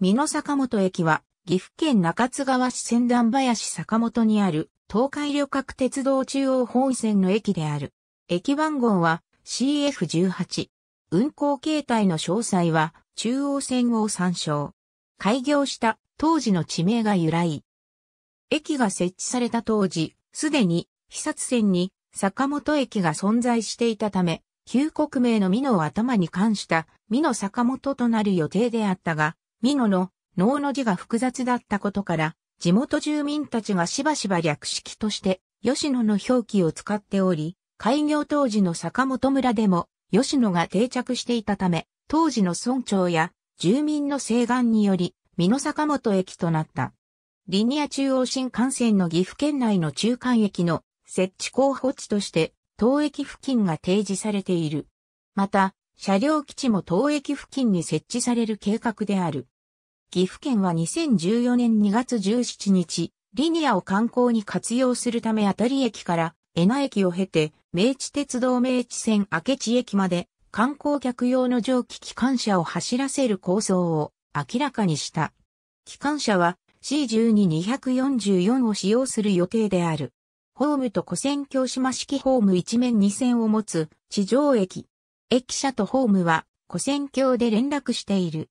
美濃坂本駅は、岐阜県中津川市仙段林坂本にある、東海旅客鉄道中央本線の駅である。駅番号は CF18。運行形態の詳細は、中央線を参照。開業した当時の地名が由来。駅が設置された当時、すでに、被殺線に坂本駅が存在していたため、旧国名の美濃を頭に関した美濃坂本となる予定であったが、美濃の能の字が複雑だったことから、地元住民たちがしばしば略式として、吉野の表記を使っており、開業当時の坂本村でも、吉野が定着していたため、当時の村長や住民の請願により、美濃坂本駅となった。リニア中央新幹線の岐阜県内の中間駅の設置候補地として、当駅付近が提示されている。また、車両基地も当駅付近に設置される計画である。岐阜県は2014年2月17日、リニアを観光に活用するためあたり駅から江那駅を経て、明治鉄道明治線明智駅まで観光客用の蒸気機関車を走らせる構想を明らかにした。機関車は C12244 を使用する予定である。ホームと古線橋島式ホーム一面二線を持つ地上駅、駅舎とホームは、古戦橋で連絡している。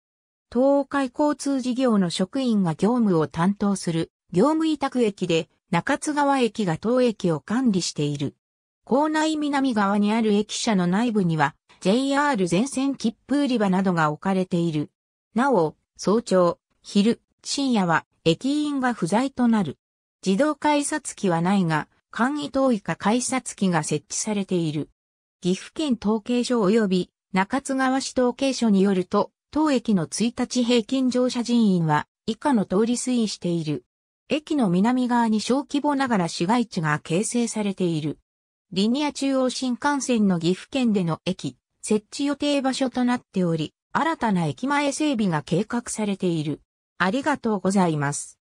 東海交通事業の職員が業務を担当する、業務委託駅で、中津川駅が当駅を管理している。港内南側にある駅舎の内部には、JR 全線切符売り場などが置かれている。なお、早朝、昼、深夜は、駅員が不在となる。自動改札機はないが、簡易等以下改札機が設置されている。岐阜県統計所及び中津川市統計所によると、当駅の1日平均乗車人員は以下の通り推移している。駅の南側に小規模ながら市街地が形成されている。リニア中央新幹線の岐阜県での駅、設置予定場所となっており、新たな駅前整備が計画されている。ありがとうございます。